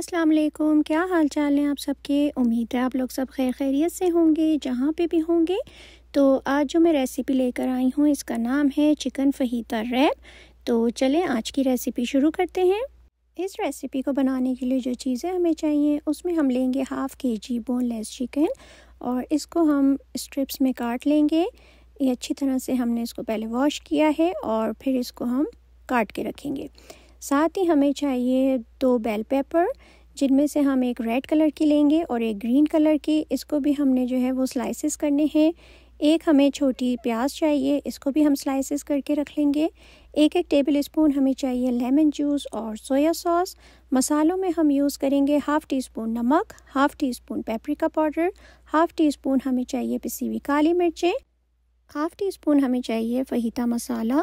अस्सलाम वालेकुम क्या हाल चाल हैं आप सबके उम्मीद है आप लोग सब खैर खैरियत से होंगे जहाँ पे भी होंगे तो आज जो मैं रेसिपी लेकर आई हूँ इसका नाम है चिकन फहीता रैप तो चलें आज की रेसिपी शुरू करते हैं इस रेसिपी को बनाने के लिए जो चीज़ें हमें चाहिए उसमें हम लेंगे हाफ़ के जी बोनलेस चिकन और इसको हम स्ट्रिप्स में काट लेंगे ये अच्छी तरह से हमने इसको पहले वॉश किया है और फिर इसको हम काट के रखेंगे साथ ही हमें चाहिए दो बेल पेपर जिनमें से हम एक रेड कलर की लेंगे और एक ग्रीन कलर की इसको भी हमने जो है वो स्लाइसेस करने हैं एक हमें छोटी प्याज चाहिए इसको भी हम स्लाइसेस करके रख लेंगे एक एक टेबल स्पून हमें चाहिए लेमन जूस और सोया सॉस मसालों में हम यूज़ करेंगे हाफ़ टी स्पून नमक half teaspoon paprika powder half teaspoon हमें चाहिए पिसी हुई काली मिर्चें हाफ़ टी स्पून हमें चाहिए फ़हीता मसाला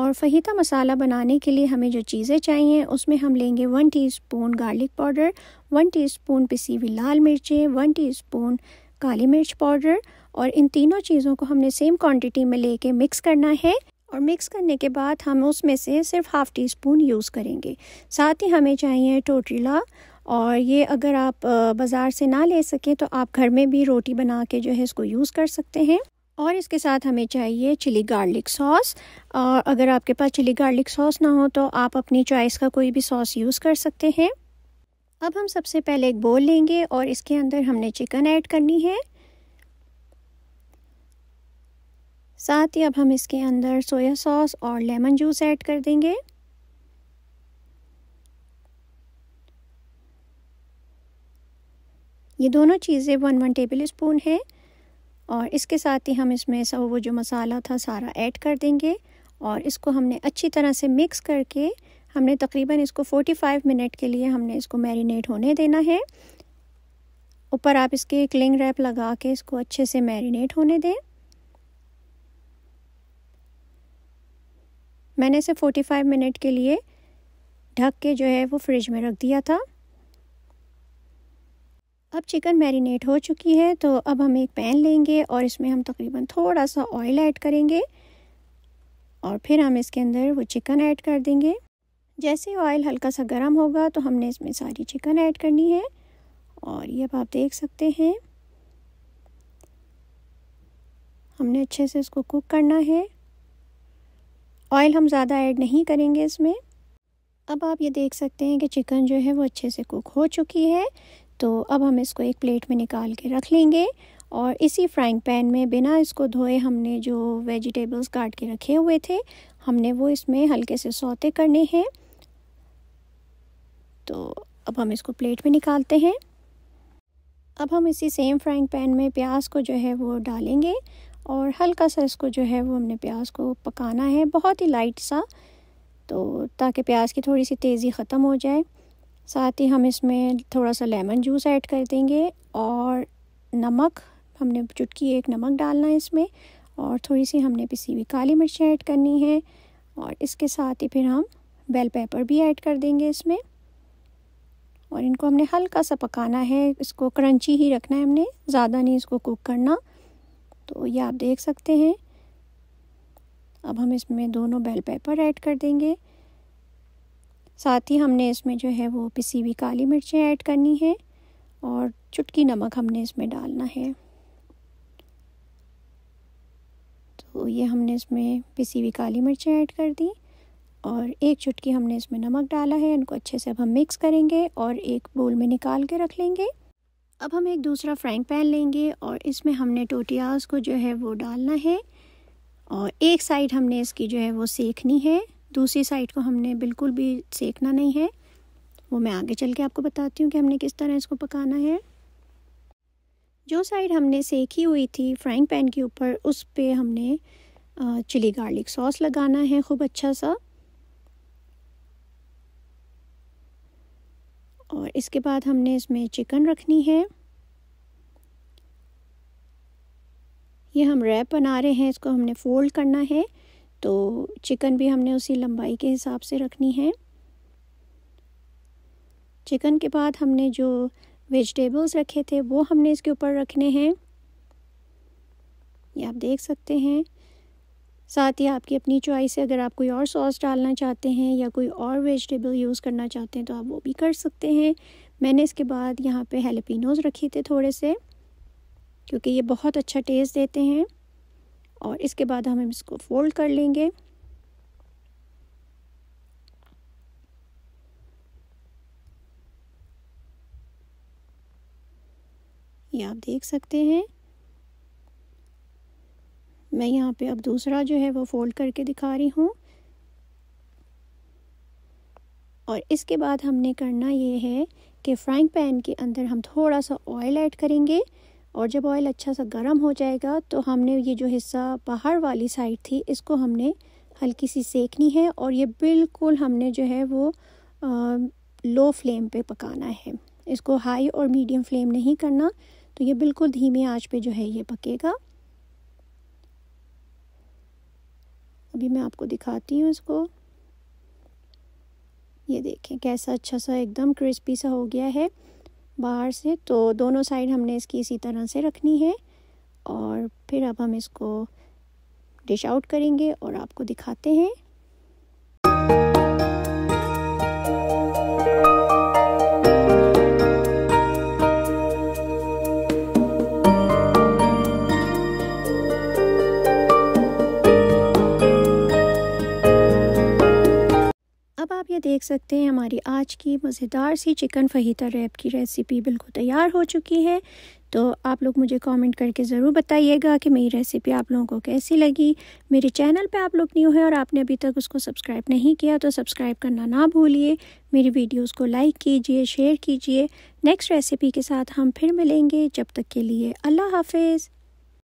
और फ़हीता मसाला बनाने के लिए हमें जो चीज़ें चाहिए उसमें हम लेंगे one teaspoon garlic powder one teaspoon पिसी हुई लाल मिर्चें वन टीस्पून काली मिर्च पाउडर और इन तीनों चीज़ों को हमने सेम क्वांटिटी में लेके मिक्स करना है और मिक्स करने के बाद हम उसमें से सिर्फ हाफ़ टी स्पून यूज़ करेंगे साथ ही हमें चाहिए टोटीला और ये अगर आप बाज़ार से ना ले सकें तो आप घर में भी रोटी बना के जो है इसको यूज़ कर सकते हैं और इसके साथ हमें चाहिए चिली गार्लिक सॉस और अगर आपके पास चिली गार्लिक सॉस ना हो तो आप अपनी चॉइस का कोई भी सॉस यूज़ कर सकते हैं अब हम सबसे पहले एक बोल लेंगे और इसके अंदर हमने चिकन ऐड करनी है साथ ही अब हम इसके अंदर सोया सॉस और लेमन जूस ऐड कर देंगे ये दोनों चीज़ें वन वन टेबल स्पून है और इसके साथ ही हम इसमें सब वो जो मसाला था सारा ऐड कर देंगे और इसको हमने अच्छी तरह से मिक्स करके हमने तकरीबन इसको 45 मिनट के लिए हमने इसको मैरिनेट होने देना है ऊपर आप इसके क्लिंग रैप लगा के इसको अच्छे से मैरिनेट होने दें मैंने इसे 45 मिनट के लिए ढक के जो है वो फ्रिज में रख दिया था अब चिकन मैरिनेट हो चुकी है तो अब हम एक पैन लेंगे और इसमें हम तकरीबन थोड़ा सा ऑयल ऐड करेंगे और फिर हम इसके अंदर वो चिकन ऐड कर देंगे जैसे ऑयल हल्का सा गर्म होगा तो हमने इसमें सारी चिकन ऐड करनी है और ये अब आप देख सकते हैं हमने अच्छे से इसको कुक करना है ऑयल हम ज़्यादा ऐड नहीं करेंगे इसमें अब आप ये देख सकते हैं कि चिकन जो है वो अच्छे से कुक हो चुकी है तो अब हम इसको एक प्लेट में निकाल के रख लेंगे और इसी फ्राइंग पैन में बिना इसको धोए हमने जो वेजिटेबल्स काट के रखे हुए थे हमने वो इसमें हल्के से सौते करने हैं तो अब हम इसको प्लेट में निकालते हैं अब हम इसी सेम फ्राइंग पैन में प्याज को जो है वो डालेंगे और हल्का सा इसको जो है वो हमने प्याज को पकाना है बहुत ही लाइट सा तो ताकि प्याज की थोड़ी सी तेज़ी ख़त्म हो जाए साथ ही हम इसमें थोड़ा सा लेमन जूस ऐड कर देंगे और नमक हमने चुटकी एक नमक डालना है इसमें और थोड़ी सी हमने पिसी हुई काली मिर्च ऐड करनी है और इसके साथ ही फिर हम बेल पेपर भी ऐड कर देंगे इसमें और इनको हमने हल्का सा पकाना है इसको क्रंची ही रखना है हमने ज़्यादा नहीं इसको कुक करना तो ये आप देख सकते हैं अब हम इसमें दोनों बेल पेपर ऐड कर देंगे साथ ही हमने इसमें जो है वो पिसी हुई काली मिर्चें ऐड करनी है और चुटकी नमक हमने इसमें डालना है तो ये हमने इसमें पिसी हुई काली मिर्चें ऐड कर दी और एक चुटकी हमने इसमें नमक डाला है इनको अच्छे से अब हम मिक्स करेंगे और एक बोल में निकाल के रख लेंगे अब हम एक दूसरा फ्राइंग पैन लेंगे और इसमें हमने टोटियाज को जो है वो डालना है और एक साइड हमने इसकी जो है वो सेकनी है दूसरी साइड को हमने बिल्कुल भी सेकना नहीं है वो मैं आगे चल के आपको बताती हूँ कि हमने किस तरह इसको पकाना है जो साइड हमने सेकी हुई थी फ्राइंग पैन के ऊपर उस पर हमने चिली गार्लिक सॉस लगाना है खूब अच्छा सा और इसके बाद हमने इसमें चिकन रखनी है ये हम रैप बना रहे हैं इसको हमने फोल्ड करना है तो चिकन भी हमने उसी लंबाई के हिसाब से रखनी है चिकन के बाद हमने जो वेजिटेबल्स रखे थे वो हमने इसके ऊपर रखने हैं ये आप देख सकते हैं साथ ही आपकी अपनी चॉइस है अगर आप कोई और सॉस डालना चाहते हैं या कोई और वेजिटेबल यूज़ करना चाहते हैं तो आप वो भी कर सकते हैं मैंने इसके बाद यहाँ पे हेलेपिनोज़ रखे थे थोड़े से क्योंकि ये बहुत अच्छा टेस्ट देते हैं और इसके बाद हम इसको फोल्ड कर लेंगे ये आप देख सकते हैं मैं यहाँ पे अब दूसरा जो है वो फोल्ड करके दिखा रही हूँ और इसके बाद हमने करना ये है कि फ्राइंग पैन के अंदर हम थोड़ा सा ऑयल ऐड करेंगे और जब ऑयल अच्छा सा गर्म हो जाएगा तो हमने ये जो हिस्सा बाहर वाली साइड थी इसको हमने हल्की सी सेकनी है और ये बिल्कुल हमने जो है वो आ, लो फ्लेम पे पकाना है इसको हाई और मीडियम फ्लेम नहीं करना तो ये बिल्कुल धीमे आंच पे जो है ये पकेगा अभी मैं आपको दिखाती हूँ इसको ये देखें कैसा अच्छा सा एकदम क्रिस्पी सा हो गया है बाहर से तो दोनों साइड हमने इसकी इसी तरह से रखनी है और फिर अब हम इसको डिश आउट करेंगे और आपको दिखाते हैं आप ये देख सकते हैं हमारी आज की मज़ेदार सी चिकन फहीता रैप की रेसिपी बिल्कुल तैयार हो चुकी है तो आप लोग मुझे कमेंट करके ज़रूर बताइएगा कि मेरी रेसिपी आप लोगों को कैसी लगी मेरे चैनल पे आप लोग न्यू हैं और आपने अभी तक उसको सब्सक्राइब नहीं किया तो सब्सक्राइब करना ना भूलिए मेरी वीडियोस को लाइक कीजिए शेयर कीजिए नेक्स्ट रेसिपी के साथ हम फिर मिलेंगे जब तक के लिए अल्लाह हाफिज़